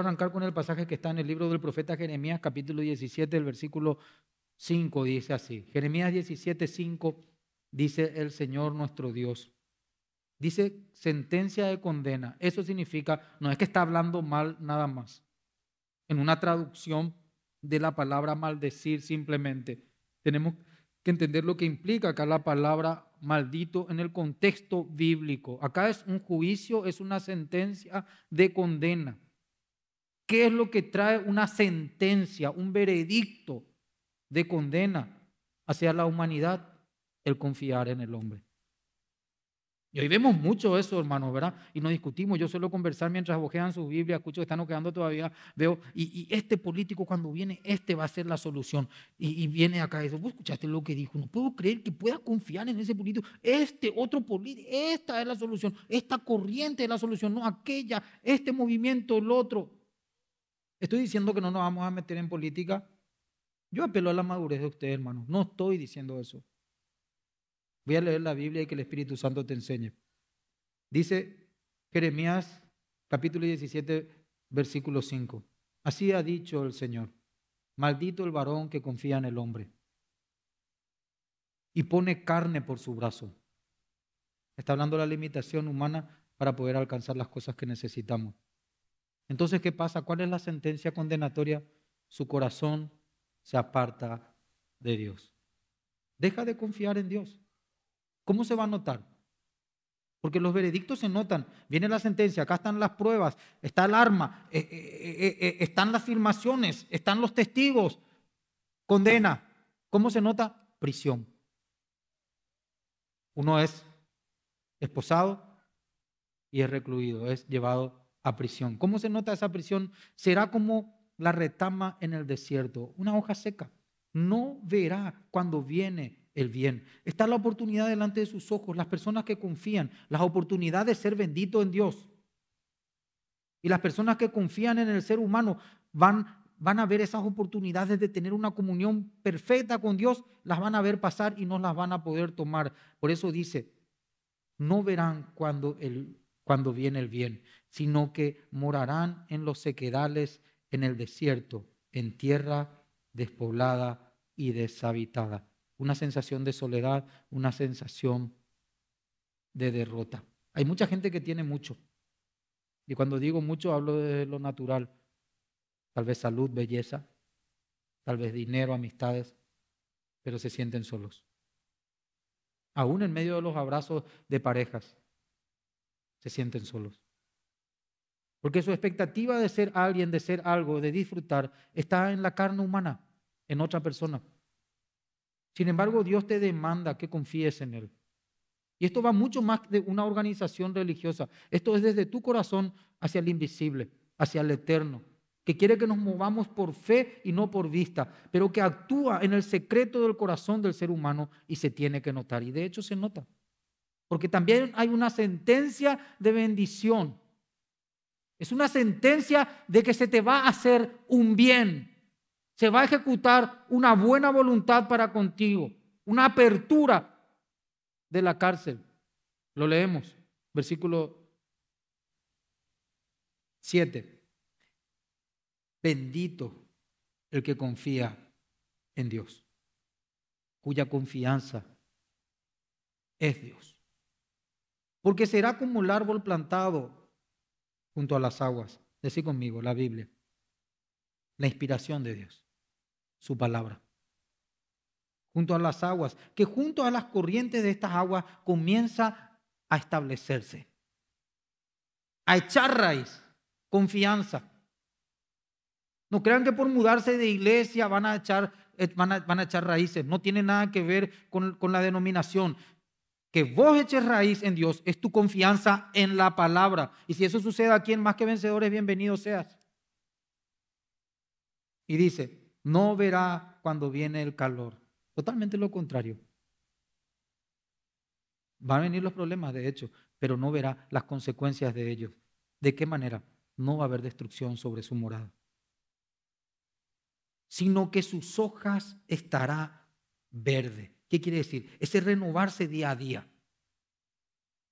arrancar con el pasaje que está en el libro del profeta Jeremías, capítulo 17, el versículo 5, dice así. Jeremías 17, 5, dice el Señor nuestro Dios. Dice sentencia de condena. Eso significa, no es que está hablando mal nada más. En una traducción de la palabra maldecir simplemente. Tenemos que entender lo que implica acá la palabra maldito en el contexto bíblico. Acá es un juicio, es una sentencia de condena. ¿Qué es lo que trae una sentencia, un veredicto de condena hacia la humanidad? El confiar en el hombre. Y hoy vemos mucho eso, hermano, ¿verdad? Y nos discutimos. Yo suelo conversar mientras bojean su Biblia, escucho que están quedando todavía, veo, y, este político cuando viene, este va a ser la solución. Y, y viene acá y dice, vos escuchaste lo que dijo, no puedo creer que pueda confiar en ese político. Este otro político, esta es la solución, esta corriente es la solución, no aquella, este movimiento, el otro. Estoy diciendo que no nos vamos a meter en política. Yo apelo a la madurez de ustedes, hermanos. No estoy diciendo eso. Voy a leer la Biblia y que el Espíritu Santo te enseñe. Dice Jeremías capítulo 17, versículo 5. Así ha dicho el Señor. Maldito el varón que confía en el hombre y pone carne por su brazo. Está hablando de la limitación humana para poder alcanzar las cosas que necesitamos. Entonces, ¿qué pasa? ¿Cuál es la sentencia condenatoria? Su corazón se aparta de Dios. Deja de confiar en Dios. ¿Cómo se va a notar? Porque los veredictos se notan. Viene la sentencia, acá están las pruebas, está el arma, eh, eh, eh, están las firmaciones, están los testigos. Condena. ¿Cómo se nota? Prisión. Uno es esposado y es recluido, es llevado prisión. ¿Cómo se nota esa prisión? Será como la retama en el desierto, una hoja seca. No verá cuando viene el bien. Está la oportunidad delante de sus ojos, las personas que confían, las oportunidades de ser bendito en Dios. Y las personas que confían en el ser humano van, van a ver esas oportunidades de tener una comunión perfecta con Dios, las van a ver pasar y no las van a poder tomar. Por eso dice, no verán cuando, el, cuando viene el bien sino que morarán en los sequedales, en el desierto, en tierra despoblada y deshabitada. Una sensación de soledad, una sensación de derrota. Hay mucha gente que tiene mucho. Y cuando digo mucho hablo de lo natural. Tal vez salud, belleza, tal vez dinero, amistades, pero se sienten solos. Aún en medio de los abrazos de parejas, se sienten solos. Porque su expectativa de ser alguien, de ser algo, de disfrutar, está en la carne humana, en otra persona. Sin embargo, Dios te demanda que confíes en Él. Y esto va mucho más de una organización religiosa. Esto es desde tu corazón hacia el invisible, hacia el eterno, que quiere que nos movamos por fe y no por vista, pero que actúa en el secreto del corazón del ser humano y se tiene que notar. Y de hecho se nota. Porque también hay una sentencia de bendición es una sentencia de que se te va a hacer un bien. Se va a ejecutar una buena voluntad para contigo, una apertura de la cárcel. Lo leemos, versículo 7. Bendito el que confía en Dios, cuya confianza es Dios. Porque será como el árbol plantado junto a las aguas. Decí conmigo, la Biblia. La inspiración de Dios, su palabra. Junto a las aguas, que junto a las corrientes de estas aguas comienza a establecerse, a echar raíz, confianza. No crean que por mudarse de iglesia van a echar, eh, van a, echar raíces. No tiene nada que ver con, con la denominación que vos eches raíz en Dios es tu confianza en la palabra. Y si eso sucede a en Más que Vencedores, bienvenido seas. Y dice, no verá cuando viene el calor. Totalmente lo contrario. Van a venir los problemas, de hecho, pero no verá las consecuencias de ellos. ¿De qué manera? No va a haber destrucción sobre su morada, sino que sus hojas estará verde. ¿Qué quiere decir? Ese renovarse día a día.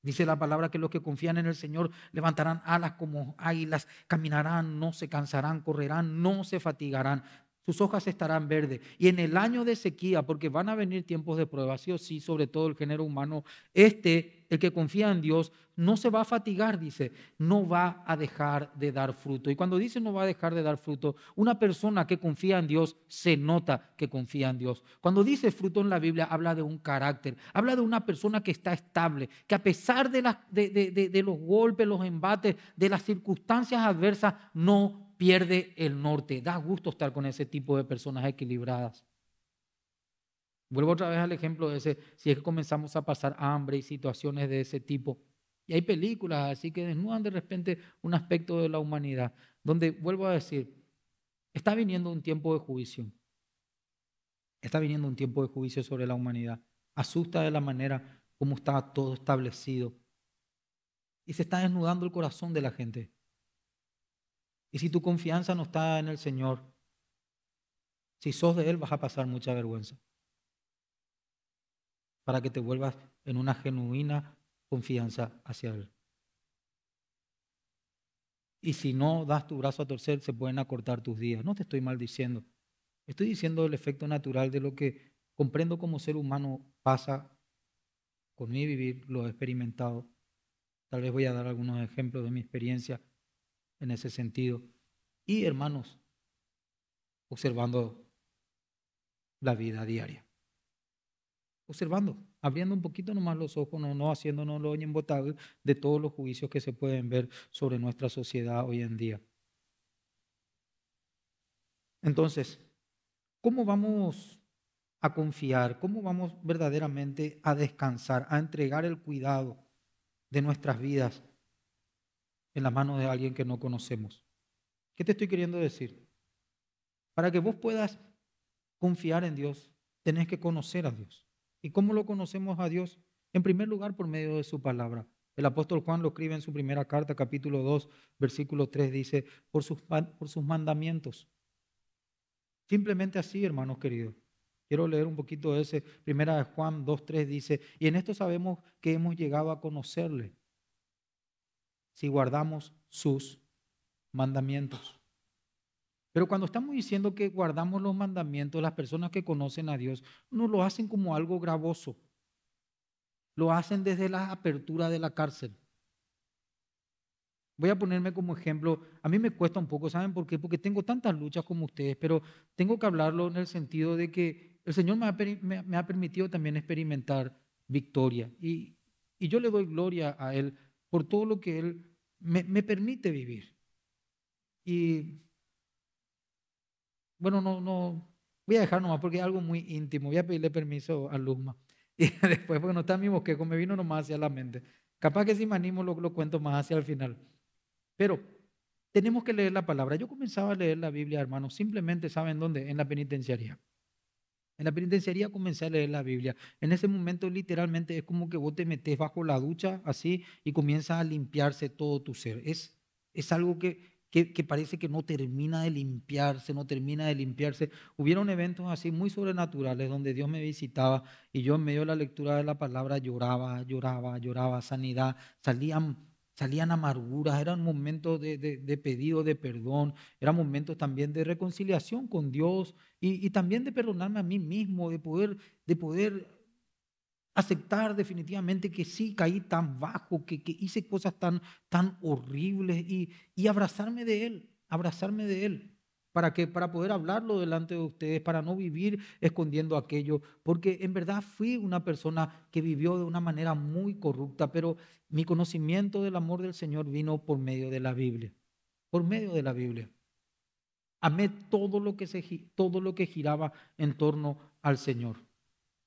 Dice la palabra que los que confían en el Señor levantarán alas como águilas, caminarán, no se cansarán, correrán, no se fatigarán. Sus hojas estarán verdes. Y en el año de sequía, porque van a venir tiempos de prueba, sí sí, sobre todo el género humano, este el que confía en Dios no se va a fatigar, dice, no va a dejar de dar fruto. Y cuando dice no va a dejar de dar fruto, una persona que confía en Dios se nota que confía en Dios. Cuando dice fruto en la Biblia, habla de un carácter, habla de una persona que está estable, que a pesar de, los golpes, los embates, de las circunstancias adversas, no pierde el norte. Da gusto estar con ese tipo de personas equilibradas. Vuelvo otra vez al ejemplo de ese, si es que comenzamos a pasar hambre y situaciones de ese tipo. Y hay películas así que desnudan de repente un aspecto de la humanidad, donde, vuelvo a decir, está viniendo un tiempo de juicio. Está viniendo un tiempo de juicio sobre la humanidad. Asusta de la manera como está todo establecido. Y se está desnudando el corazón de la gente. Y si tu confianza no está en el Señor, si sos de Él vas a pasar mucha vergüenza para que te vuelvas en una genuina confianza hacia Él. Y si no das tu brazo a torcer, se pueden acortar tus días. No te estoy maldiciendo. Estoy diciendo el efecto natural de lo que comprendo como ser humano pasa con mi vivir, lo he experimentado. Tal vez voy a dar algunos ejemplos de mi experiencia en ese sentido. Y hermanos, observando la vida diaria observando, abriendo un poquito nomás los ojos, no, no haciéndonos lo embotados de todos los juicios que se pueden ver sobre nuestra sociedad hoy en día. Entonces, ¿cómo vamos a confiar? ¿Cómo vamos verdaderamente a descansar, a entregar el cuidado de nuestras vidas en las manos de alguien que no conocemos? ¿Qué te estoy queriendo decir? Para que vos puedas confiar en Dios, tenés que conocer a Dios. ¿Y cómo lo conocemos a Dios? En primer lugar, por medio de su palabra. El apóstol Juan lo escribe en su primera carta, capítulo 2, versículo 3, dice, por sus, por sus mandamientos. Simplemente así, hermanos queridos. Quiero leer un poquito de ese. Primera de Juan 3, dice, y en esto sabemos que hemos llegado a conocerle si guardamos sus mandamientos. Pero cuando estamos diciendo que guardamos los mandamientos, las personas que conocen a Dios no lo hacen como algo gravoso. Lo hacen desde la apertura de la cárcel. Voy a ponerme como ejemplo, a mí me cuesta un poco, ¿saben por qué? Porque tengo tantas luchas como ustedes, pero tengo que hablarlo en el sentido de que el Señor me ha, permitido también experimentar victoria y, yo le doy gloria a Él por todo lo que Él me, me permite vivir. Y bueno, no, no, voy a dejar nomás porque es algo muy íntimo. Voy a pedirle permiso a Luzma. Y después, porque no está mismo mi bosquejo, me vino nomás hacia la mente. Capaz que si me animo lo, cuento más hacia el final. Pero tenemos que leer la palabra. Yo comenzaba a leer la Biblia, hermano, simplemente, ¿saben dónde? En la penitenciaría. En la penitenciaría comencé a leer la Biblia. En ese momento literalmente es como que vos te metes bajo la ducha así y comienzas a limpiarse todo tu ser. Es, es algo que que, parece que no termina de limpiarse, no termina de limpiarse. Hubieron eventos así muy sobrenaturales donde Dios me visitaba y yo en medio de la lectura de la palabra lloraba, lloraba, lloraba, sanidad, salían amarguras, eran momentos de, de, pedido de perdón, eran momentos también de reconciliación con Dios y, y, también de perdonarme a mí mismo, de poder, de poder aceptar definitivamente que sí caí tan bajo, que, hice cosas tan, tan horribles y, abrazarme de Él, abrazarme de Él. ¿Para que Para poder hablarlo delante de ustedes, para no vivir escondiendo aquello, porque en verdad fui una persona que vivió de una manera muy corrupta, pero mi conocimiento del amor del Señor vino por medio de la Biblia, por medio de la Biblia. Amé todo lo que, se, todo lo que giraba en torno al Señor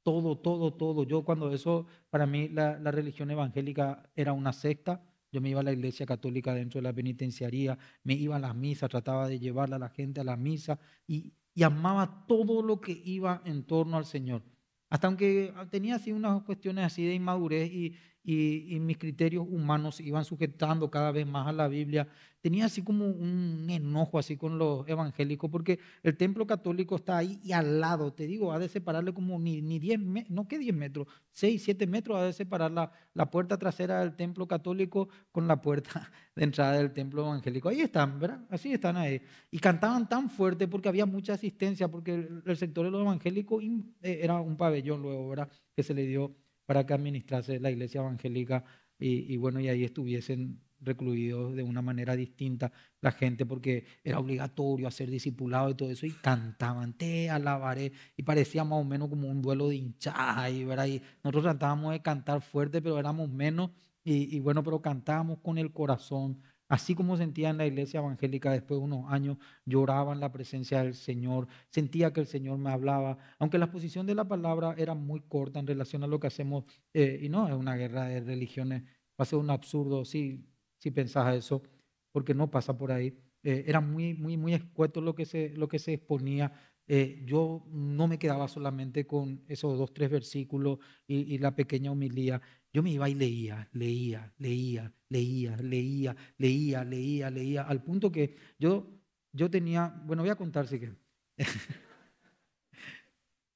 todo, todo, todo. Yo cuando eso, para mí la, religión evangélica era una secta, yo me iba a la iglesia católica dentro de la penitenciaría, me iba a las misas, trataba de llevarle a la gente a las misas y amaba todo lo que iba en torno al Señor. Hasta aunque tenía así unas cuestiones así de inmadurez y, y, mis criterios humanos iban sujetando cada vez más a la Biblia. Tenía así como un enojo así con los evangélicos, porque el templo católico está ahí y al lado, te digo, ha de separarle como ni, 10 no que 10 metros, 6, 7 metros ha de separar la, la puerta trasera del templo católico con la puerta de entrada del templo evangélico. Ahí están, ¿verdad? Así están ahí. Y cantaban tan fuerte porque había mucha asistencia, porque el, el sector de los evangélicos eh, era un pabellón luego, ¿verdad? Que se le dio para que administrase la iglesia evangélica y, bueno, y ahí estuviesen recluidos de una manera distinta la gente porque era obligatorio hacer discipulado y todo eso y cantaban, te alabaré y parecía más o menos como un duelo de hinchada y, ver y nosotros tratábamos de cantar fuerte pero éramos menos y, y bueno, pero cantábamos con el corazón Así como sentía en la iglesia evangélica después de unos años, lloraba en la presencia del Señor, sentía que el Señor me hablaba, aunque la exposición de la palabra era muy corta en relación a lo que hacemos, eh, y no es una guerra de religiones, va a ser un absurdo si, si pensás eso, porque no pasa por ahí. Eh, era muy, muy, muy escueto lo que se, lo que se exponía. Eh, yo no me quedaba solamente con esos dos, tres versículos y, la pequeña humilía. Yo me iba y leía, leía, leía, leía, leía, leía, leía, leía, al punto que yo, yo tenía, bueno, voy a contar si que...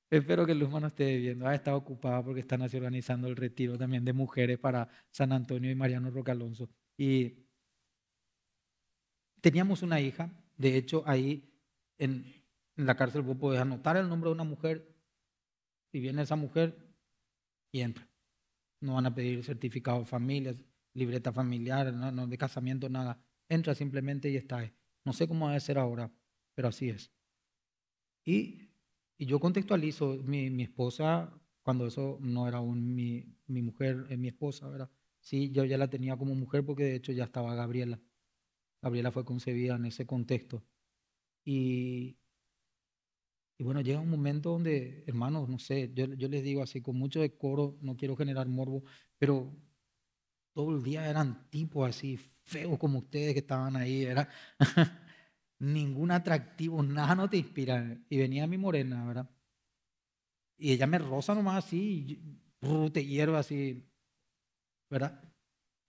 Espero que Luzma no esté viendo. Ha ah, estado ocupada porque están así organizando el retiro también de mujeres para San Antonio y Mariano Alonso. Y teníamos una hija. De hecho, ahí en, en la cárcel vos podés anotar el nombre de una mujer y viene esa mujer y entra no van a pedir certificado de familia, libreta familiar, no, de casamiento, nada. Entra simplemente y está ahí. No sé cómo va a ser ahora, pero así es. Y, yo contextualizo, mi, esposa, cuando eso no era aún mi, mujer, es eh, mi esposa, ¿verdad? Sí, yo ya la tenía como mujer porque de hecho ya estaba Gabriela. Gabriela fue concebida en ese contexto. Y y bueno, llega un momento donde, hermanos, no sé, yo, les digo así, con mucho decoro, no quiero generar morbo, pero todo el día eran tipos así, feos como ustedes que estaban ahí, era ningún atractivo, nada no te inspira. Y venía mi morena, ¿verdad? Y ella me roza nomás así, te hierva así, ¿verdad?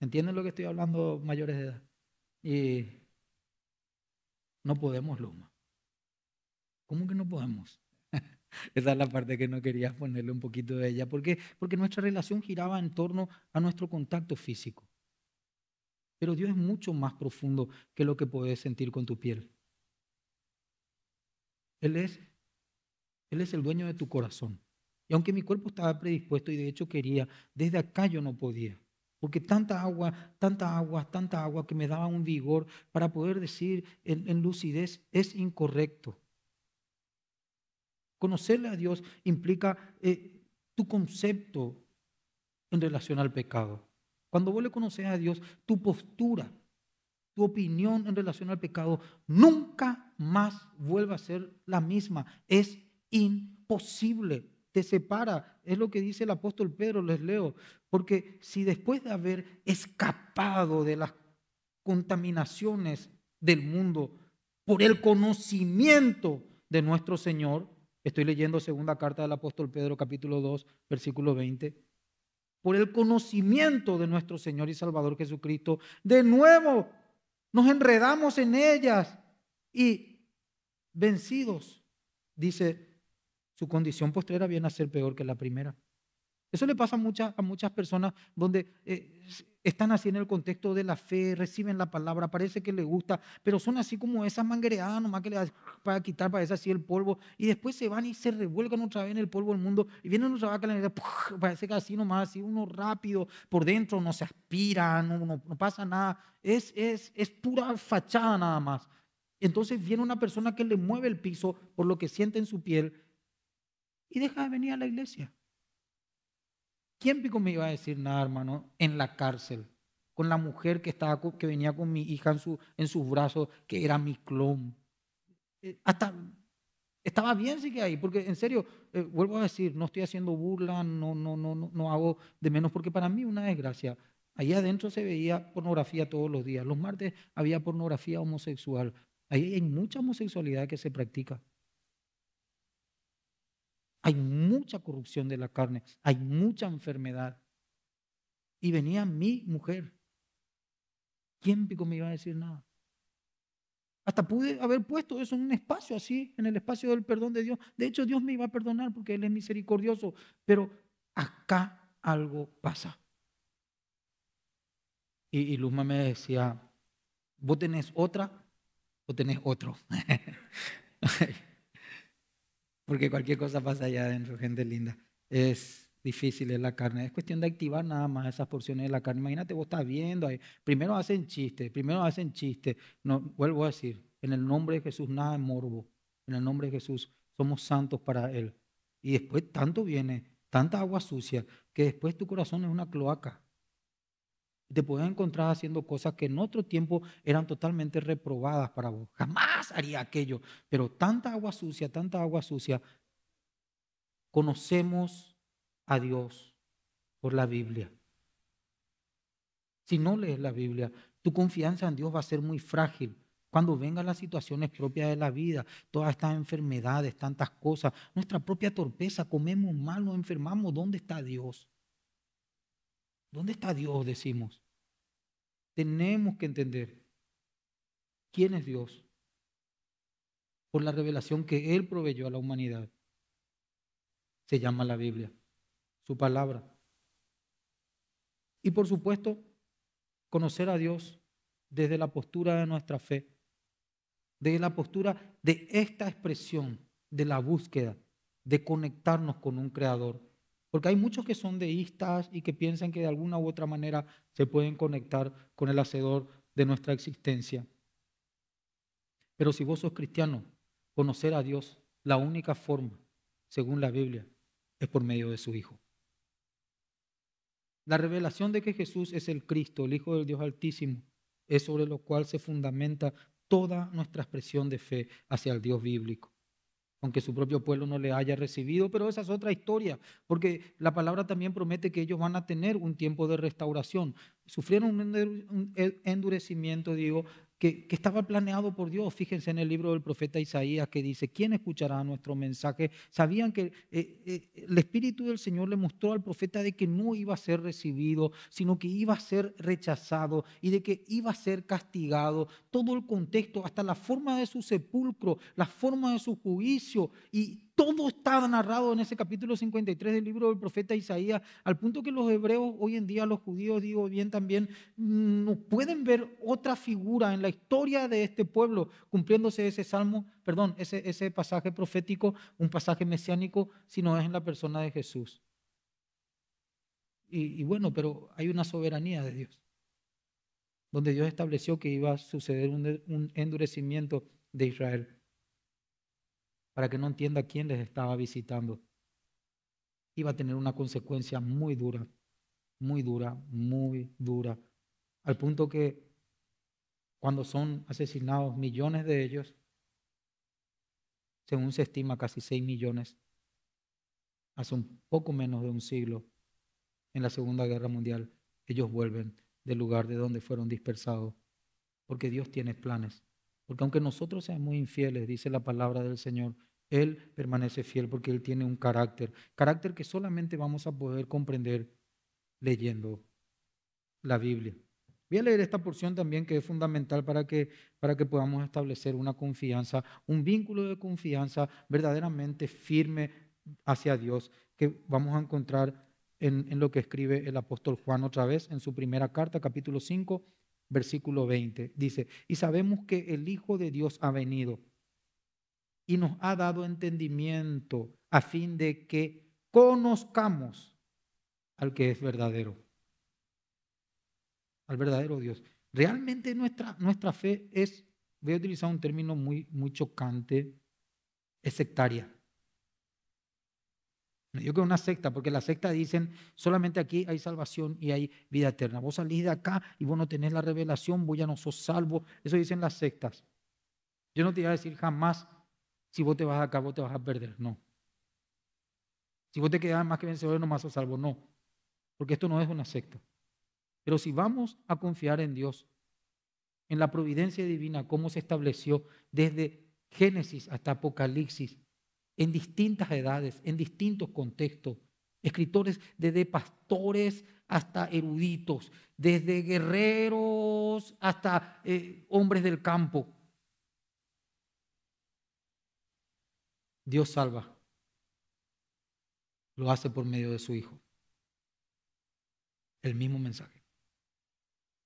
¿Entienden lo que estoy hablando mayores de edad? Y no podemos, Luma. ¿Cómo que no podemos? Esa es la parte que no quería ponerle un poquito de ella. ¿Por Porque nuestra relación giraba en torno a nuestro contacto físico. Pero Dios es mucho más profundo que lo que puedes sentir con tu piel. Él es, él es el dueño de tu corazón. Y aunque mi cuerpo estaba predispuesto y de hecho quería, desde acá yo no podía. Porque tanta agua, tanta agua, tanta agua que me daba un vigor para poder decir en lucidez, es incorrecto. Conocerle a Dios implica eh, tu concepto en relación al pecado. Cuando vuelve a conocer a Dios, tu postura, tu opinión en relación al pecado nunca más vuelve a ser la misma. Es imposible. Te separa. Es lo que dice el apóstol Pedro, les leo. Porque si después de haber escapado de las contaminaciones del mundo por el conocimiento de nuestro Señor, Estoy leyendo segunda carta del apóstol Pedro capítulo 2, versículo 20. Por el conocimiento de nuestro Señor y Salvador Jesucristo, de nuevo nos enredamos en ellas y vencidos, dice, su condición postrera viene a ser peor que la primera. Eso le pasa a, muchas, a muchas personas donde eh, están así en el contexto de la fe, reciben la palabra, parece que les gusta, pero son así como esas mangueradas, nomás que le das para quitar, parece así el polvo, y después se van y se revuelcan otra vez en el polvo del mundo, y vienen otra vez a la parece que así nomás, así uno rápido, por dentro no se aspira, no, no pasa nada, es, es, es pura fachada nada más. Entonces viene una persona que le mueve el piso por lo que siente en su piel y deja de venir a la iglesia. ¿Quién pico me iba a decir nada, hermano? En la cárcel, con la mujer que, venía con mi hija en, sus brazos, que era mi clon. Eh, hasta estaba bien sí que ahí, porque en serio, eh, vuelvo a decir, no estoy haciendo burla, no, no, no, no hago de menos, porque para mí una desgracia. ahí adentro se veía pornografía todos los días. Los martes había pornografía homosexual. Ahí hay mucha homosexualidad que se practica. Hay mucha corrupción de la carne, hay mucha enfermedad. Y venía mi mujer. ¿Quién pico me iba a decir nada? Hasta pude haber puesto eso en un espacio así, en el espacio del perdón de Dios. De hecho, Dios me iba a perdonar porque Él es misericordioso. Pero acá algo pasa. Y, Luzma me decía, ¿vos tenés otra o tenés otro? porque cualquier cosa pasa allá adentro, gente linda. Es difícil es la carne, es cuestión de activar nada más esas porciones de la carne. Imagínate, vos estás viendo ahí, primero hacen chistes, primero hacen chistes. No, vuelvo a decir, en el nombre de Jesús nada es morbo, en el nombre de Jesús somos santos para Él. Y después tanto viene, tanta agua sucia, que después tu corazón es una cloaca te puedes encontrar haciendo cosas que en otro tiempo eran totalmente reprobadas para vos. Jamás haría aquello, pero tanta agua sucia, tanta agua sucia. Conocemos a Dios por la Biblia. Si no lees la Biblia, tu confianza en Dios va a ser muy frágil. Cuando vengan las situaciones propias de la vida, todas estas enfermedades, tantas cosas, nuestra propia torpeza, comemos mal, nos enfermamos, ¿dónde está Dios? ¿Dónde está Dios? Decimos. Tenemos que entender quién es Dios por la revelación que Él proveyó a la humanidad. Se llama la Biblia, su palabra. Y por supuesto, conocer a Dios desde la postura de nuestra fe, desde la postura de esta expresión de la búsqueda, de conectarnos con un creador porque hay muchos que son deístas y que piensan que de alguna u otra manera se pueden conectar con el hacedor de nuestra existencia. Pero si vos sos cristiano, conocer a Dios, la única forma, según la Biblia, es por medio de su Hijo. La revelación de que Jesús es el Cristo, el Hijo del Dios Altísimo, es sobre lo cual se fundamenta toda nuestra expresión de fe hacia el Dios bíblico aunque su propio pueblo no le haya recibido, pero esa es otra historia, porque la palabra también promete que ellos van a tener un tiempo de restauración. Sufrieron un e-, endurecimiento, digo, que, estaba planeado por Dios. Fíjense en el libro del profeta Isaías que dice, ¿quién escuchará nuestro mensaje? Sabían que eh, eh, el Espíritu del Señor le mostró al profeta de que no iba a ser recibido, sino que iba a ser rechazado y de que iba a ser castigado. Todo el contexto, hasta la forma de su sepulcro, la forma de su juicio y todo está narrado en ese capítulo 53 del libro del profeta Isaías, al punto que los hebreos, hoy en día los judíos, digo bien también, mm, no pueden ver otra figura en la historia de este pueblo cumpliéndose ese salmo, perdón, ese, ese pasaje profético, un pasaje mesiánico, si no es en la persona de Jesús. Y, bueno, pero hay una soberanía de Dios, donde Dios estableció que iba a suceder un endurecimiento de Israel para que no entienda quién les estaba visitando, iba a tener una consecuencia muy dura, muy dura, muy dura, al punto que cuando son asesinados millones de ellos, según se estima casi 6 millones, hace un poco menos de un siglo, en la Segunda Guerra Mundial, ellos vuelven del lugar de donde fueron dispersados, porque Dios tiene planes porque aunque nosotros seamos infieles, dice la palabra del Señor, Él permanece fiel porque Él tiene un carácter. Carácter que solamente vamos a poder comprender leyendo la Biblia. Voy a leer esta porción también que es fundamental para que, para que podamos establecer una confianza, un vínculo de confianza verdaderamente firme hacia Dios, que vamos a encontrar en, en lo que escribe el apóstol Juan otra vez en su primera carta, capítulo 5, versículo 20. Dice, y sabemos que el Hijo de Dios ha venido y nos ha dado entendimiento a fin de que conozcamos al que es verdadero, al verdadero Dios. Realmente nuestra, nuestra fe es, voy a utilizar un término muy, muy chocante, es sectaria. Yo creo que una secta, porque la secta dicen solamente aquí hay salvación y hay vida eterna. Vos salís de acá y vos no tenés la revelación, vos ya no sos salvo. Eso dicen las sectas. Yo no te iba a decir jamás si vos te vas acá, vos te vas a perder. No. Si vos te quedás más que vencedor, más sos salvo. No. Porque esto no es una secta. Pero si vamos a confiar en Dios, en la providencia divina, cómo se estableció desde Génesis hasta Apocalipsis, en distintas edades, en distintos contextos. Escritores desde pastores hasta eruditos, desde guerreros hasta eh, hombres del campo. Dios salva. Lo hace por medio de su Hijo. El mismo mensaje.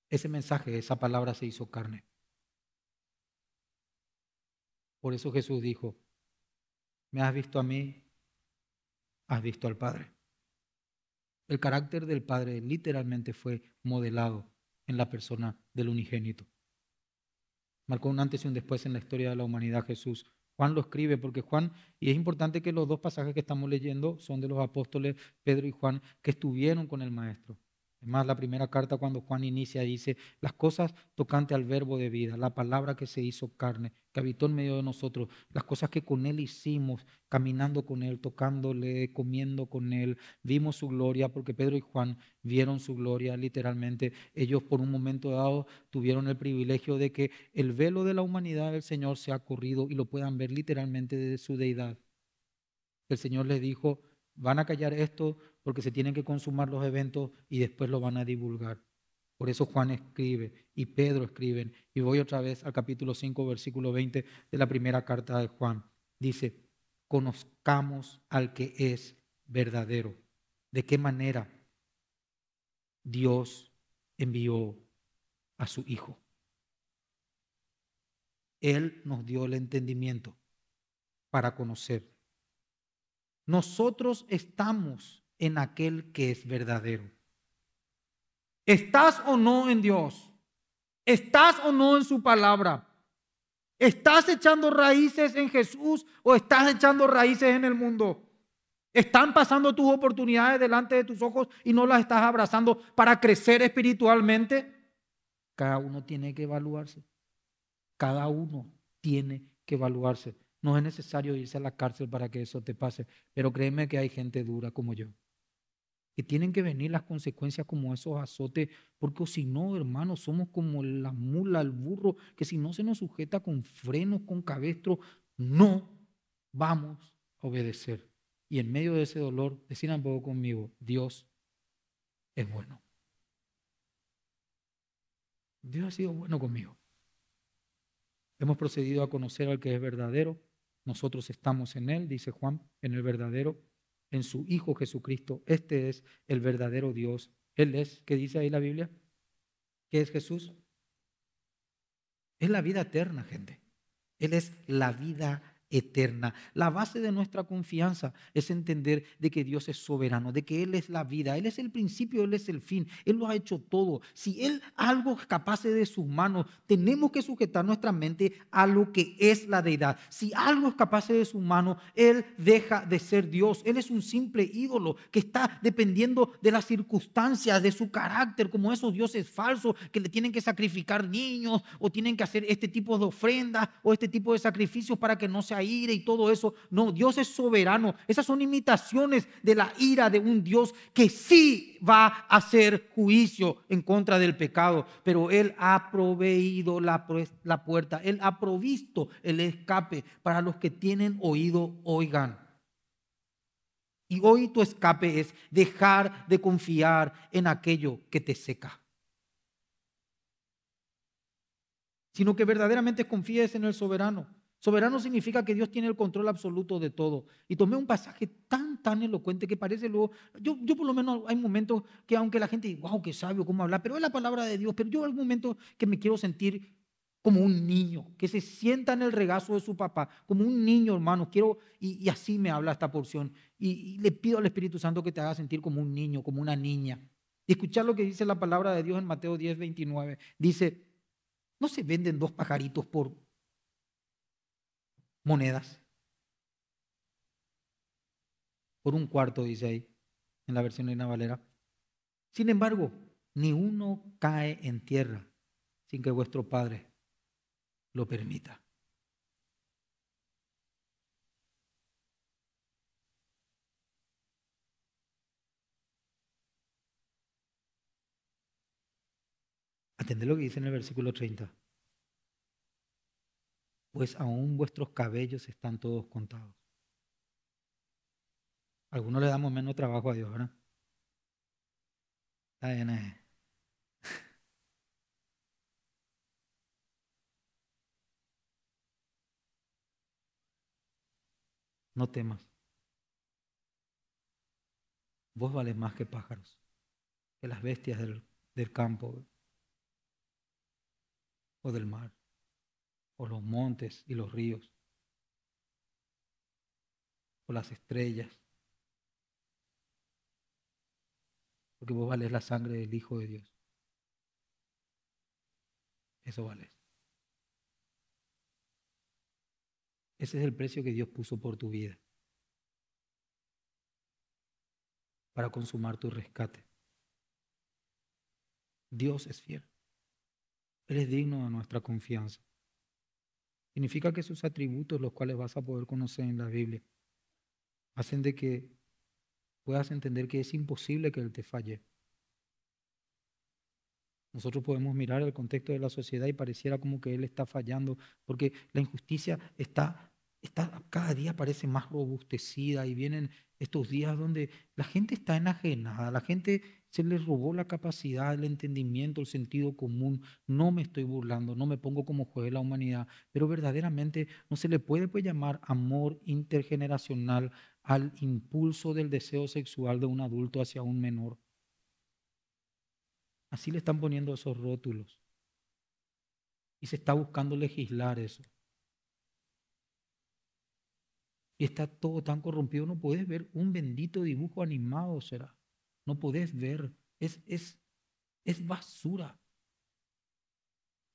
Ese mensaje, esa palabra se hizo carne. Por eso Jesús dijo, me has visto a mí, has visto al Padre. El carácter del Padre literalmente fue modelado en la persona del unigénito. Marcó un antes y un después en la historia de la humanidad Jesús. Juan lo escribe porque Juan, y es importante que los dos pasajes que estamos leyendo son de los apóstoles Pedro y Juan que estuvieron con el Maestro. Además, la primera carta cuando Juan inicia dice, las cosas tocante al verbo de vida, la palabra que se hizo carne, que habitó en medio de nosotros, las cosas que con Él hicimos, caminando con Él, tocándole, comiendo con Él, vimos su gloria, porque Pedro y Juan vieron su gloria literalmente. Ellos por un momento dado tuvieron el privilegio de que el velo de la humanidad del Señor se ha corrido y lo puedan ver literalmente desde su deidad. El Señor les dijo, van a callar esto porque se tienen que consumar los eventos y después lo van a divulgar. Por eso Juan escribe y Pedro escriben. Y voy otra vez al capítulo 5, versículo 20 de la primera carta de Juan. Dice, conozcamos al que es verdadero. ¿De qué manera Dios envió a su Hijo? Él nos dio el entendimiento para conocer nosotros estamos en aquel que es verdadero. ¿Estás o no en Dios? ¿Estás o no en su palabra? ¿Estás echando raíces en Jesús o estás echando raíces en el mundo? Están pasando tus oportunidades delante de tus ojos y no las estás abrazando para crecer espiritualmente. Cada uno tiene que evaluarse. Cada uno tiene que evaluarse. No es necesario irse a la cárcel para que eso te pase, pero créeme que hay gente dura como yo. Que tienen que venir las consecuencias como esos azotes, porque si no, hermano, somos como la mula, el burro, que si no se nos sujeta con frenos, con cabestro, no vamos a obedecer. Y en medio de ese dolor, decir un poco conmigo, Dios es bueno. Dios ha sido bueno conmigo. Hemos procedido a conocer al que es verdadero, nosotros estamos en Él, dice Juan, en el verdadero, en su Hijo Jesucristo. Este es el verdadero Dios. Él es, ¿qué dice ahí la Biblia? Que es Jesús? Es la vida eterna, gente. Él es la vida eterna. La base de nuestra confianza es entender de que Dios es soberano, de que Él es la vida, Él es el principio, Él es el fin, Él lo ha hecho todo. Si Él algo es capaz de sus manos, tenemos que sujetar nuestra mente a lo que es la deidad. Si algo es capaz de sus manos, Él deja de ser Dios. Él es un simple ídolo que está dependiendo de las circunstancias, de su carácter, como esos dioses falsos que le tienen que sacrificar niños o tienen que hacer este tipo de ofrendas o este tipo de sacrificios para que no sea, ira y todo eso. No, Dios es soberano. Esas son imitaciones de la ira de un Dios que sí va a hacer juicio en contra del pecado, pero Él ha proveído la puerta, Él ha provisto el escape para los que tienen oído, oigan. Y hoy tu escape es dejar de confiar en aquello que te seca. Sino que verdaderamente confíes en el soberano. Soberano significa que Dios tiene el control absoluto de todo. Y tomé un pasaje tan, tan elocuente que parece luego, yo, yo por lo menos hay momentos que aunque la gente diga, wow, qué sabio, cómo hablar, pero es la palabra de Dios, pero yo hay momentos que me quiero sentir como un niño, que se sienta en el regazo de su papá, como un niño, hermano, quiero, y, así me habla esta porción. Y, le pido al Espíritu Santo que te haga sentir como un niño, como una niña. Y escuchar lo que dice la palabra de Dios en Mateo 10, 29. Dice, no se venden dos pajaritos por monedas. Por un cuarto, dice ahí, en la versión de Navalera. Sin embargo, ni uno cae en tierra sin que vuestro Padre lo permita. atender lo que dice en el versículo 30 pues aún vuestros cabellos están todos contados. Algunos le damos menos trabajo a Dios, ¿verdad? Está eh. No temas. Vos vales más que pájaros, que las bestias del campo o del mar. Por los montes y los ríos, o las estrellas, porque vos vales la sangre del Hijo de Dios. Eso vale. Ese es el precio que Dios puso por tu vida. Para consumar tu rescate. Dios es fiel. Él es digno de nuestra confianza. Significa que sus atributos, los cuales vas a poder conocer en la Biblia, hacen de que puedas entender que es imposible que Él te falle. Nosotros podemos mirar el contexto de la sociedad y pareciera como que Él está fallando, porque la injusticia está, está cada día parece más robustecida y vienen estos días donde la gente está enajenada, la gente se le robó la capacidad, el entendimiento, el sentido común. No me estoy burlando, no me pongo como juez de la humanidad, pero verdaderamente no se le puede pues, llamar amor intergeneracional al impulso del deseo sexual de un adulto hacia un menor. Así le están poniendo esos rótulos. Y se está buscando legislar eso. Y está todo tan corrompido, no puedes ver un bendito dibujo animado, será. No podés ver. Es, es, es basura.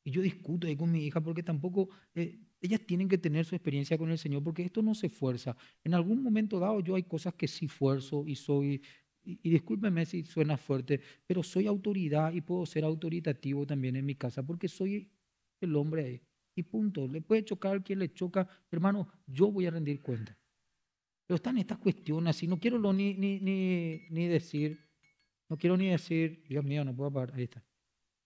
Y yo discuto ahí con mi hija porque tampoco... Eh, ellas tienen que tener su experiencia con el Señor porque esto no se fuerza. En algún momento dado yo hay cosas que sí fuerzo y soy y, discúlpeme si suena fuerte, pero soy autoridad y puedo ser autoritativo también en mi casa porque soy el hombre ahí. Y punto. Le puede chocar quien le choca, hermano, yo voy a rendir cuenta. Pero están estas cuestiones y no quiero lo ni, ni, ni, ni, decir, no quiero ni decir, Dios mío, no puedo parar, ahí está.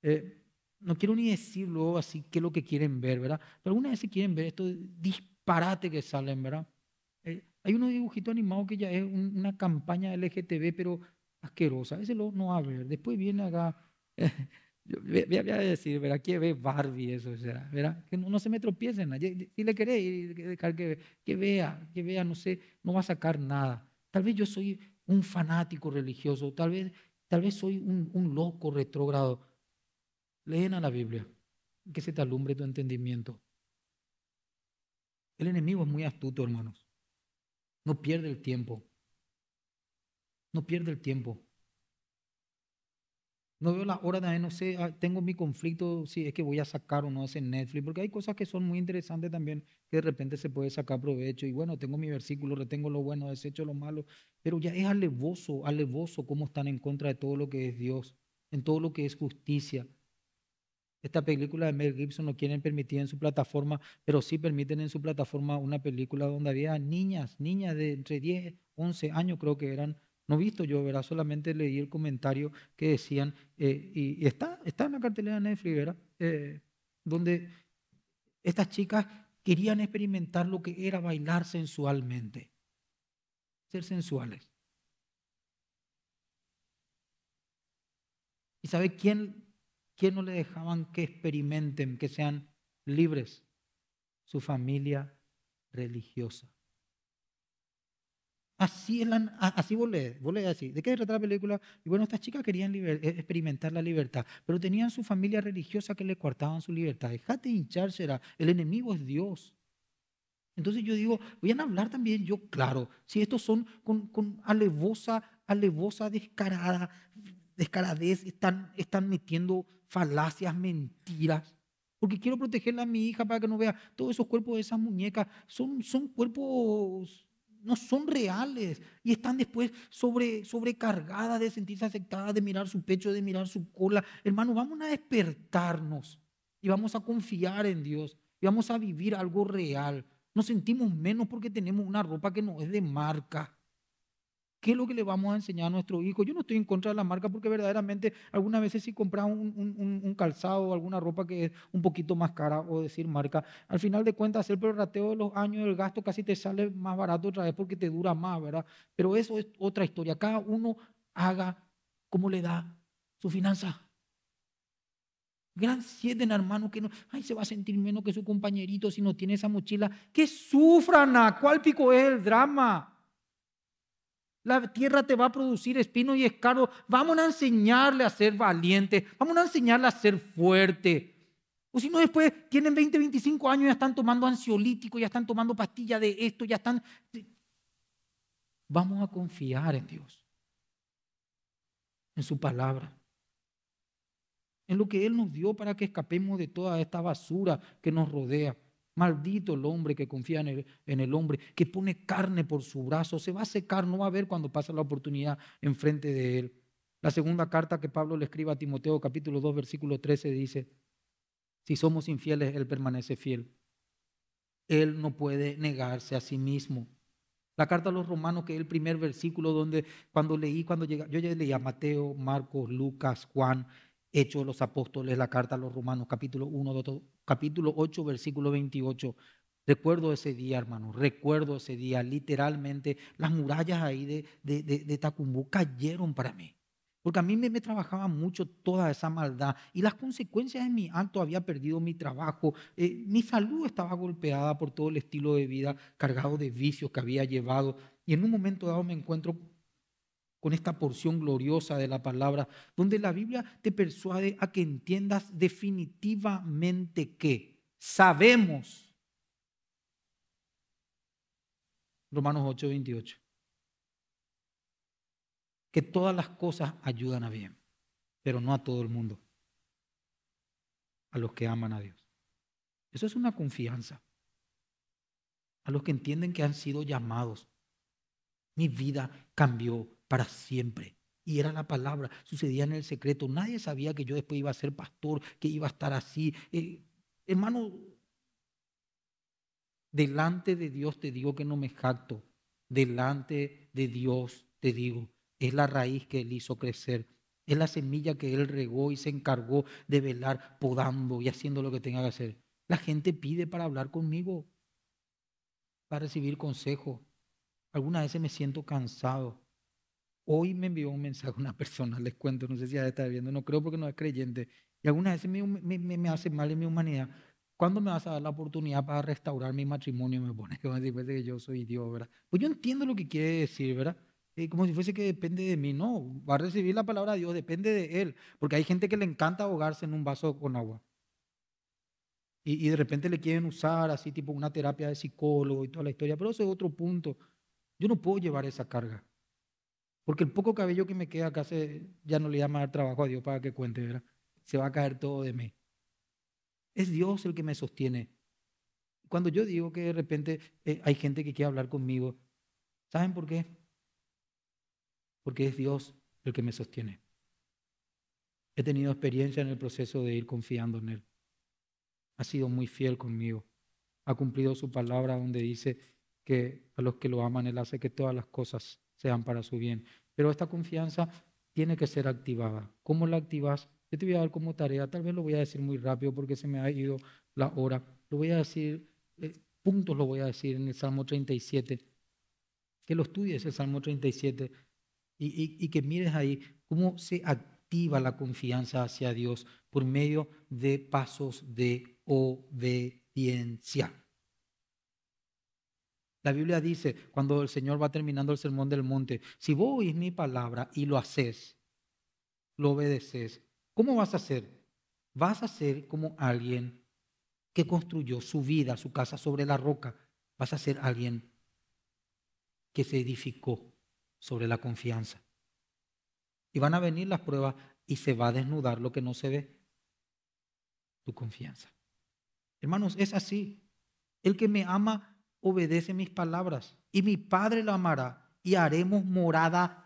Eh, no quiero ni decir luego así, qué es lo que quieren ver, ¿verdad? Pero alguna vez si quieren ver esto, disparate que salen, ¿verdad? Eh, hay unos dibujitos animados que ya es una campaña LGTB, pero asquerosa. Ese lo no va a ver. Después viene acá. Voy a decir, verá, ¿Qué ve Barbie eso, será, que no, se me tropiecen. Si le querés que, que vea, que vea, no sé, no va a sacar nada. Tal vez yo soy un fanático religioso, tal vez, tal vez soy un, loco retrógrado. Leen a la Biblia, que se te alumbre tu entendimiento. El enemigo es muy astuto, hermanos. No pierde el tiempo. No pierde el tiempo. No veo la hora de, no sé, ah, tengo mi conflicto si es que voy a sacar o no ese Netflix, porque hay cosas que son muy interesantes también que de repente se puede sacar provecho. Y bueno, tengo mi versículo, retengo lo bueno, desecho lo malo, pero ya es alevoso, alevoso cómo están en contra de todo lo que es Dios, en todo lo que es justicia. Esta película de Mel Gibson no quieren permitir en su plataforma, pero sí permiten en su plataforma una película donde había niñas, niñas de entre 10, 11 años creo que eran, no he visto yo, ¿verdad? Solamente leí el comentario que decían, eh, y, está, está en la cartelera de Netflix, ¿verdad? Eh, donde estas chicas querían experimentar lo que era bailar sensualmente, ser sensuales. ¿Y sabe quién, quién no le dejaban que experimenten, que sean libres? Su familia religiosa. Así, es así volé, volé así. ¿De qué trata la película? Y bueno, estas chicas querían e, experimentar la libertad, pero tenían su familia religiosa que le coartaban su libertad. Dejate hinchársela, El enemigo es Dios. Entonces yo digo, voy a hablar también yo, claro, si estos son con, con alevosa, alevosa, descarada, descaradez, están, están metiendo falacias, mentiras. Porque quiero protegerla a mi hija para que no vea todos esos cuerpos de esas muñecas. Son, son cuerpos no son reales y están después sobre, sobrecargadas de sentirse aceptadas, de mirar su pecho, de mirar su cola. Hermano, vamos a despertarnos y vamos a confiar en Dios y vamos a vivir algo real. Nos sentimos menos porque tenemos una ropa que no es de marca qué es lo que le vamos a enseñar a nuestro hijo. Yo no estoy en contra de la marca porque verdaderamente algunas veces si compras un, calzado o alguna ropa que es un poquito más cara o decir marca, al final de cuentas hacer el prorrateo de los años, el gasto casi te sale más barato otra vez porque te dura más, ¿verdad? Pero eso es otra historia. Cada uno haga como le da su finanza. Gran siete hermano. que no, ay, se va a sentir menos que su compañerito si no tiene esa mochila. Que sufran, ¿cuál pico es el drama? La tierra te va a producir espino y escaro. Vamos a enseñarle a ser valiente. Vamos a enseñarle a ser fuerte. O si no, después tienen 20, 25 años, ya están tomando ansiolítico, ya están tomando pastillas de esto, ya están. Vamos a confiar en Dios, en su palabra, en lo que Él nos dio para que escapemos de toda esta basura que nos rodea. Maldito el hombre que confía en el, hombre, que pone carne por su brazo, se va a secar, no va a ver cuando pasa la oportunidad enfrente de él. La segunda carta que Pablo le escribe a Timoteo capítulo 2 versículo 13 dice, si somos infieles, Él permanece fiel. Él no puede negarse a sí mismo. La carta a los romanos, que es el primer versículo donde cuando leí, cuando llega, yo ya leía Mateo, Marcos, Lucas, Juan, Hechos los Apóstoles, la carta a los romanos, capítulo 1, capítulo 8, versículo 28. Recuerdo ese día, hermano, recuerdo ese día. Literalmente las murallas ahí de, de, de, Tacumbú cayeron para mí. Porque a mí me, trabajaba mucho toda esa maldad y las consecuencias de mi acto había perdido mi trabajo, eh, mi salud estaba golpeada por todo el estilo de vida cargado de vicios que había llevado y en un momento dado me encuentro con esta porción gloriosa de la palabra, donde la Biblia te persuade a que entiendas definitivamente que sabemos. Romanos 8, 28. Que todas las cosas ayudan a bien, pero no a todo el mundo, a los que aman a Dios. Eso es una confianza. A los que entienden que han sido llamados. Mi vida cambió para siempre. Y era la palabra, sucedía en el secreto. Nadie sabía que yo después iba a ser pastor, que iba a estar así. Eh, hermano, delante de Dios te digo que no me jacto. Delante de Dios te digo, es la raíz que Él hizo crecer. Es la semilla que Él regó y se encargó de velar podando y haciendo lo que tenga que hacer. La gente pide para hablar conmigo, para recibir consejo. Algunas veces me siento cansado. Hoy me envió un mensaje una persona, les cuento, no sé si ya está viendo, no creo porque no es creyente. Y algunas veces me, me, me hace mal en mi humanidad. ¿Cuándo me vas a dar la oportunidad para restaurar mi matrimonio? Me pone como si fuese que yo soy Dios, ¿verdad? Pues yo entiendo lo que quiere decir, ¿verdad? Eh, como si fuese que depende de mí. No, va a recibir la palabra de Dios, depende de Él. Porque hay gente que le encanta ahogarse en un vaso con agua. Y, y de repente le quieren usar así, tipo una terapia de psicólogo y toda la historia. Pero eso es otro punto. Yo no puedo llevar esa carga. Porque el poco cabello que me queda acá ya no le llama dar trabajo a Dios para que cuente, ¿verdad? Se va a caer todo de mí. Es Dios el que me sostiene. Cuando yo digo que de repente eh, hay gente que quiere hablar conmigo, ¿saben por qué? Porque es Dios el que me sostiene. He tenido experiencia en el proceso de ir confiando en Él. Ha sido muy fiel conmigo. Ha cumplido su palabra donde dice que a los que lo aman Él hace que todas las cosas sean para su bien. Pero esta confianza tiene que ser activada. ¿Cómo la activas? Yo te voy a dar como tarea, tal vez lo voy a decir muy rápido porque se me ha ido la hora. Lo voy a decir, eh, puntos lo voy a decir en el Salmo 37. Que lo estudies el Salmo 37 y, y que mires ahí cómo se activa la confianza hacia Dios por medio de pasos de obediencia. La Biblia dice, cuando el Señor va terminando el sermón del monte, si vos oís mi palabra y lo haces, lo obedeces, ¿cómo vas a ser? Vas a ser como alguien que construyó su vida, su casa sobre la roca. Vas a ser alguien que se edificó sobre la confianza. Y van a venir las pruebas y se va a desnudar lo que no se ve, tu confianza. Hermanos, es así. El que me ama obedece mis palabras y mi Padre lo amará y haremos morada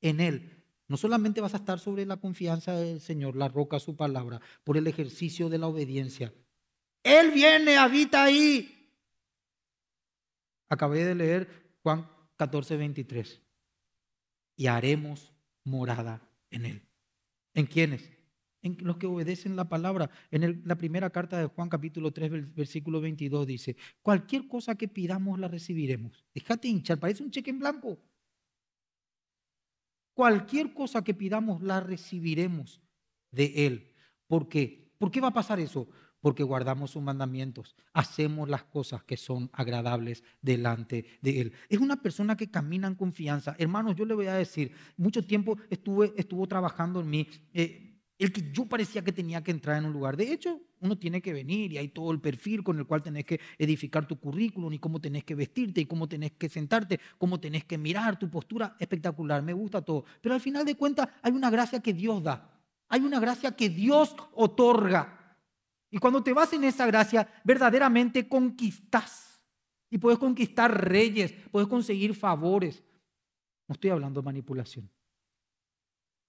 en él. No solamente vas a estar sobre la confianza del Señor, la roca, su palabra, por el ejercicio de la obediencia. Él viene, habita ahí. Acabé de leer Juan 14, 23. Y haremos morada en él. ¿En quiénes? en los que obedecen la palabra. En la primera carta de Juan capítulo 3, versículo 22 dice, cualquier cosa que pidamos la recibiremos. Déjate hinchar, parece un cheque en blanco. Cualquier cosa que pidamos la recibiremos de Él. ¿Por qué? ¿Por qué va a pasar eso? Porque guardamos sus mandamientos, hacemos las cosas que son agradables delante de Él. Es una persona que camina en confianza. Hermanos, yo le voy a decir, mucho tiempo estuve, estuvo trabajando en mí. Eh, el que yo parecía que tenía que entrar en un lugar. De hecho, uno tiene que venir y hay todo el perfil con el cual tenés que edificar tu currículum y cómo tenés que vestirte y cómo tenés que sentarte, cómo tenés que mirar, tu postura espectacular, me gusta todo. Pero al final de cuentas hay una gracia que Dios da, hay una gracia que Dios otorga. Y cuando te vas en esa gracia, verdaderamente conquistas. Y puedes conquistar reyes, puedes conseguir favores. No estoy hablando de manipulación.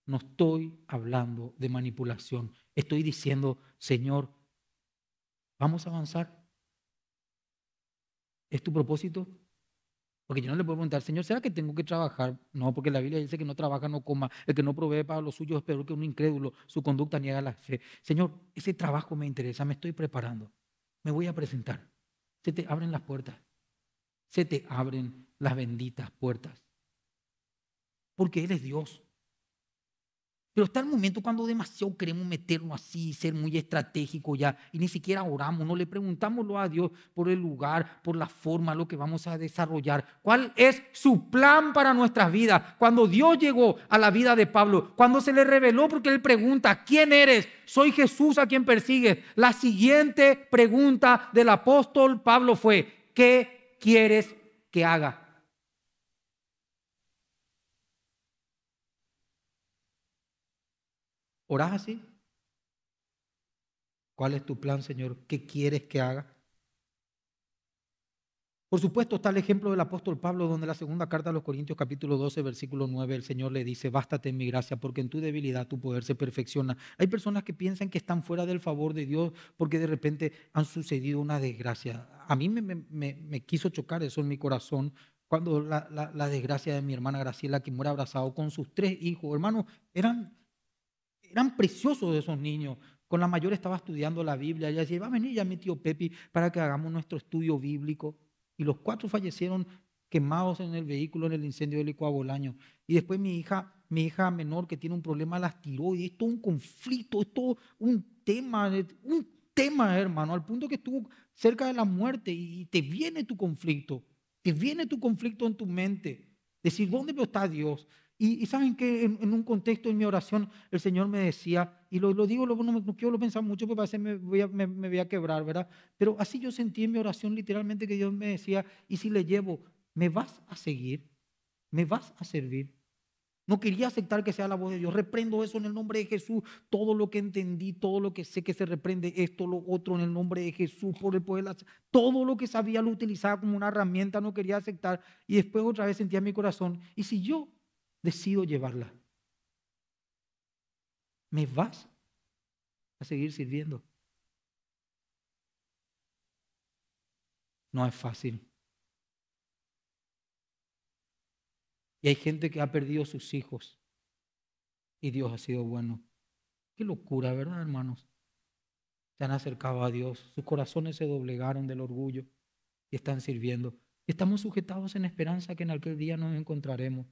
No estoy hablando de manipulación. Estoy diciendo, Señor, ¿vamos a avanzar? ¿Es tu propósito? Porque yo no le puedo preguntar, Señor, ¿será que tengo que trabajar? No, porque la Biblia dice que no trabaja, no coma. El que no provee para los suyos es peor que un incrédulo. Su conducta niega la fe. Señor, ese trabajo me interesa, me estoy preparando. Me voy a presentar. Se te abren las puertas. Se te abren las benditas puertas. Porque Él es Dios. Pero está el momento cuando demasiado queremos meternos así, ser muy estratégico ya, y ni siquiera oramos, no le preguntamos a Dios por el lugar, por la forma, lo que vamos a desarrollar. ¿Cuál es su plan para nuestras vidas? Cuando Dios llegó a la vida de Pablo, cuando se le reveló, porque él pregunta, ¿quién eres? Soy Jesús a quien persigues. La siguiente pregunta del apóstol Pablo fue, ¿qué quieres que haga? ¿Orás así? ¿Cuál es tu plan, Señor? ¿Qué quieres que haga? Por supuesto está el ejemplo del apóstol Pablo, donde en la segunda carta a los Corintios capítulo 12, versículo 9, el Señor le dice, bástate en mi gracia, porque en tu debilidad tu poder se perfecciona. Hay personas que piensan que están fuera del favor de Dios porque de repente han sucedido una desgracia. A mí me, quiso chocar eso en mi corazón cuando la, desgracia de mi hermana Graciela, que muere abrazado con sus tres hijos. Hermanos, eran eran preciosos esos niños. Con la mayor estaba estudiando la Biblia. Ella decía, va a venir ya mi tío Pepi para que hagamos nuestro estudio bíblico. Y los cuatro fallecieron quemados en el vehículo en el incendio del Ecuabolaño. Y después mi hija, mi hija menor que tiene un problema de las tiroides. Es todo un conflicto, es todo un tema, un tema, hermano, al punto que estuvo cerca de la muerte y te viene tu conflicto. Te viene tu conflicto en tu mente. Decir, ¿dónde está Dios? Y, saben que en, un contexto, en mi oración, el Señor me decía, y lo, digo, lo, no, quiero lo pensar mucho porque parece me voy, a, me, voy a quebrar, ¿verdad? Pero así yo sentí en mi oración literalmente que Dios me decía, y si le llevo, ¿me vas a seguir? ¿Me vas a servir? No quería aceptar que sea la voz de Dios. Reprendo eso en el nombre de Jesús. Todo lo que entendí, todo lo que sé que se reprende, esto, lo otro, en el nombre de Jesús, por el poder. Todo lo que sabía lo utilizaba como una herramienta, no quería aceptar. Y después otra vez sentía mi corazón. Y si yo decido llevarla. ¿Me vas a seguir sirviendo? No es fácil. Y hay gente que ha perdido sus hijos. Y Dios ha sido bueno. Qué locura, ¿verdad, hermanos? Se han acercado a Dios. Sus corazones se doblegaron del orgullo y están sirviendo. Estamos sujetados en esperanza que en aquel día nos encontraremos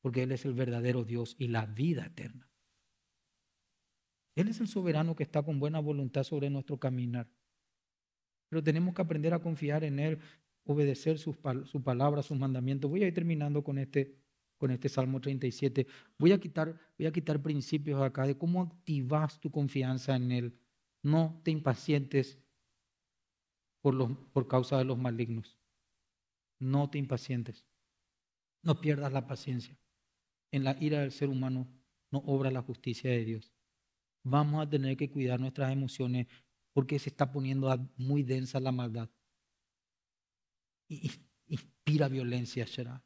porque Él es el verdadero Dios y la vida eterna. Él es el soberano que está con buena voluntad sobre nuestro caminar. Pero tenemos que aprender a confiar en Él, obedecer sus, su palabra, sus mandamientos. Voy a ir terminando con este, con este Salmo 37. Voy a, quitar, voy a quitar principios acá de cómo activas tu confianza en Él. No te impacientes por, los, por causa de los malignos. No te impacientes. No pierdas la paciencia en la ira del ser humano no obra la justicia de Dios. Vamos a tener que cuidar nuestras emociones porque se está poniendo muy densa la maldad. Y inspira violencia, será.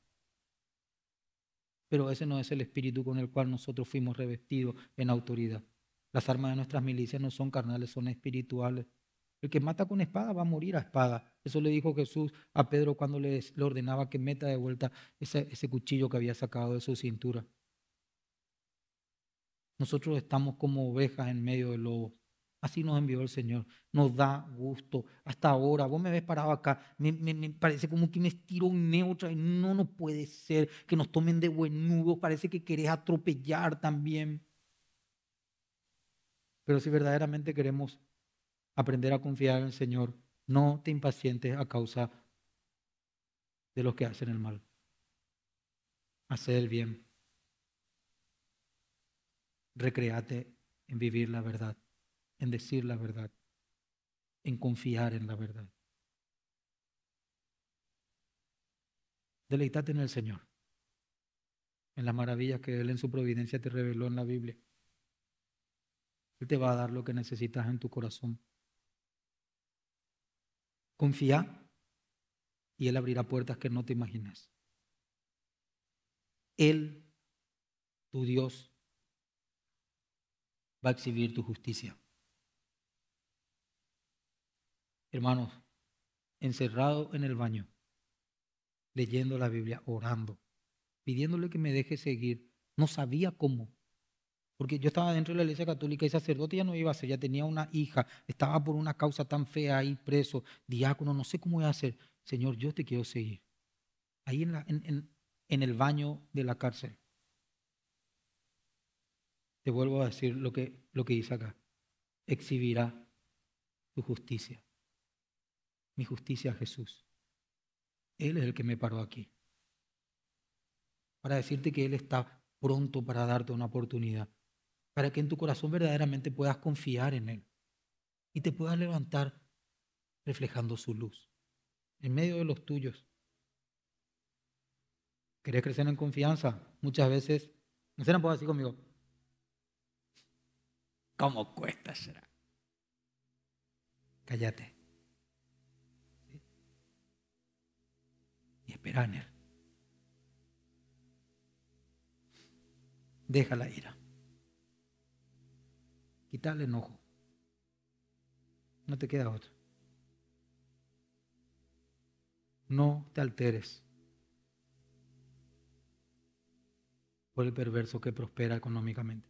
Pero ese no es el espíritu con el cual nosotros fuimos revestidos en autoridad. Las armas de nuestras milicias no son carnales, son espirituales. El que mata con espada va a morir a espada. Eso le dijo Jesús a Pedro cuando le, ordenaba que meta de vuelta ese, cuchillo que había sacado de su cintura. Nosotros estamos como ovejas en medio del lobo. Así nos envió el Señor. Nos da gusto. Hasta ahora, vos me ves parado acá, me, parece como que me estiro neutra. y No, no puede ser que nos tomen de buen nudo. Parece que querés atropellar también. Pero si verdaderamente queremos aprender a confiar en el Señor. No te impacientes a causa de los que hacen el mal. Haz el bien. Recreate en vivir la verdad, en decir la verdad, en confiar en la verdad. Deleítate en el Señor, en las maravillas que Él en su providencia te reveló en la Biblia. Él te va a dar lo que necesitas en tu corazón. Confía y Él abrirá puertas que no te imaginas. Él, tu Dios, va a exhibir tu justicia. Hermanos, encerrado en el baño, leyendo la Biblia, orando, pidiéndole que me deje seguir, no sabía cómo, porque yo estaba dentro de la iglesia católica y sacerdote ya no iba a ser, ya tenía una hija, estaba por una causa tan fea ahí preso, diácono, no sé cómo voy a hacer. Señor, yo te quiero seguir. Ahí en, el baño de la cárcel. Te vuelvo a decir lo que, lo que dice acá. Exhibirá tu justicia. Mi justicia, a Jesús. Él es el que me paró aquí. Para decirte que Él está pronto para darte una oportunidad para que en tu corazón verdaderamente puedas confiar en Él y te puedas levantar reflejando su luz en medio de los tuyos. ¿Querés crecer en confianza? Muchas veces, no se puedo así conmigo, ¿cómo cuesta será? Cállate. Y espera en Él. Deja la ira. Quita el enojo. No te queda otro. No te alteres por el perverso que prospera económicamente.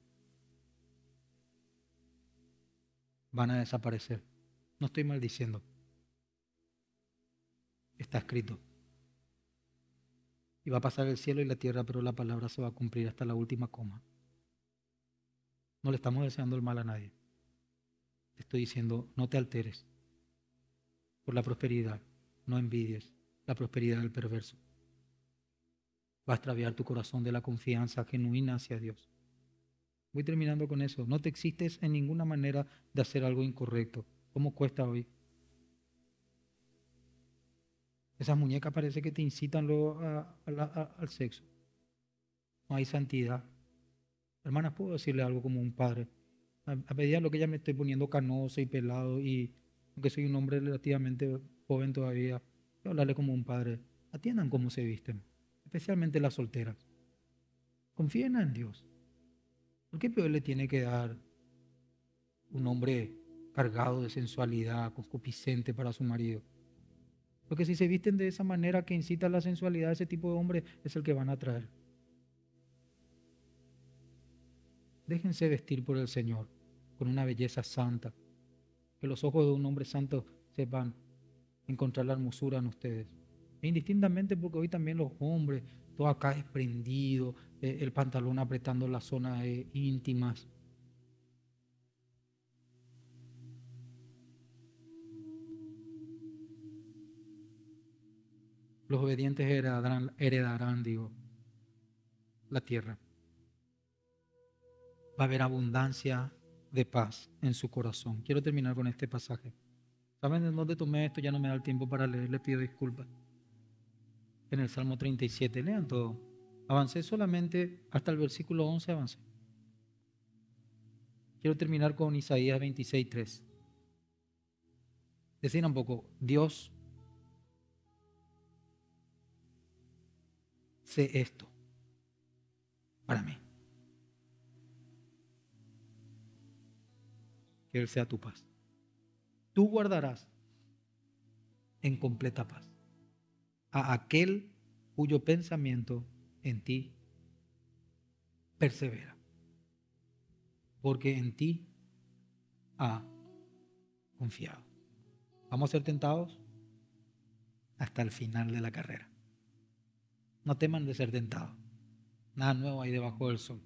Van a desaparecer. No estoy maldiciendo. Está escrito. Y va a pasar el cielo y la tierra, pero la palabra se va a cumplir hasta la última coma. No le estamos deseando el mal a nadie. Te estoy diciendo, no te alteres por la prosperidad. No envidies la prosperidad del perverso. Va a extraviar tu corazón de la confianza genuina hacia Dios. Voy terminando con eso. No te existes en ninguna manera de hacer algo incorrecto. ¿Cómo cuesta hoy? Esas muñecas parece que te incitan luego al sexo. No hay santidad, hermanas, ¿puedo decirle algo como un padre? A, medida lo que ya me estoy poniendo canoso y pelado y aunque soy un hombre relativamente joven todavía, hablarle como un padre. Atiendan cómo se visten, especialmente las solteras. Confíen en Dios. ¿Por qué peor le tiene que dar un hombre cargado de sensualidad, concupiscente para su marido? Porque si se visten de esa manera que incita la sensualidad, ese tipo de hombre es el que van a atraer. Déjense vestir por el Señor con una belleza santa. Que los ojos de un hombre santo sepan encontrar la hermosura en ustedes. E indistintamente porque hoy también los hombres, todo acá desprendido, eh, el pantalón apretando las zonas eh, íntimas. Los obedientes heredarán, heredarán digo, la tierra va a haber abundancia de paz en su corazón. Quiero terminar con este pasaje. ¿Saben de dónde tomé esto? Ya no me da el tiempo para leer, le pido disculpas. En el Salmo 37, lean todo. Avancé solamente hasta el versículo 11, avancé. Quiero terminar con Isaías 26, 3. Decir un poco, Dios sé esto para mí. que Él sea tu paz. Tú guardarás en completa paz a aquel cuyo pensamiento en ti persevera. Porque en ti ha confiado. Vamos a ser tentados hasta el final de la carrera. No teman de ser tentados. Nada nuevo hay debajo del sol.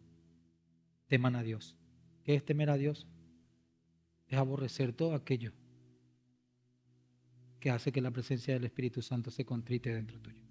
Teman a Dios. ¿Qué es temer a Dios? es aborrecer todo aquello que hace que la presencia del Espíritu Santo se contrite dentro tuyo.